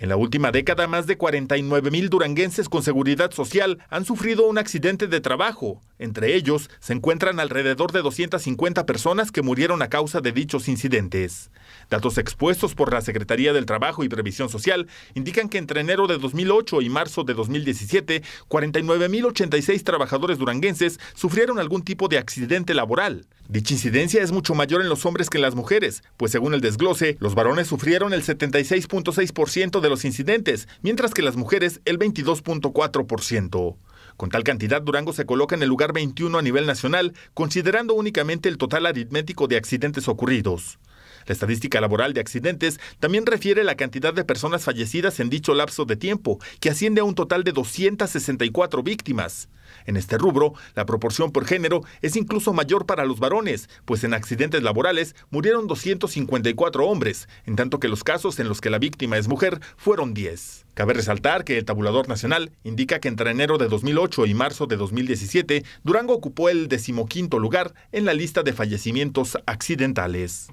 En la última década, más de 49 mil duranguenses con seguridad social han sufrido un accidente de trabajo, entre ellos se encuentran alrededor de 250 personas que murieron a causa de dichos incidentes. Datos expuestos por la Secretaría del Trabajo y Previsión Social indican que entre enero de 2008 y marzo de 2017, 49.086 trabajadores duranguenses sufrieron algún tipo de accidente laboral. Dicha incidencia es mucho mayor en los hombres que en las mujeres, pues según el desglose, los varones sufrieron el 76.6% de los incidentes, mientras que las mujeres el 22.4%. Con tal cantidad, Durango se coloca en el lugar 21 a nivel nacional, considerando únicamente el total aritmético de accidentes ocurridos. La estadística laboral de accidentes también refiere la cantidad de personas fallecidas en dicho lapso de tiempo, que asciende a un total de 264 víctimas. En este rubro, la proporción por género es incluso mayor para los varones, pues en accidentes laborales murieron 254 hombres, en tanto que los casos en los que la víctima es mujer fueron 10. Cabe resaltar que el tabulador nacional indica que entre enero de 2008 y marzo de 2017, Durango ocupó el decimoquinto lugar en la lista de fallecimientos accidentales.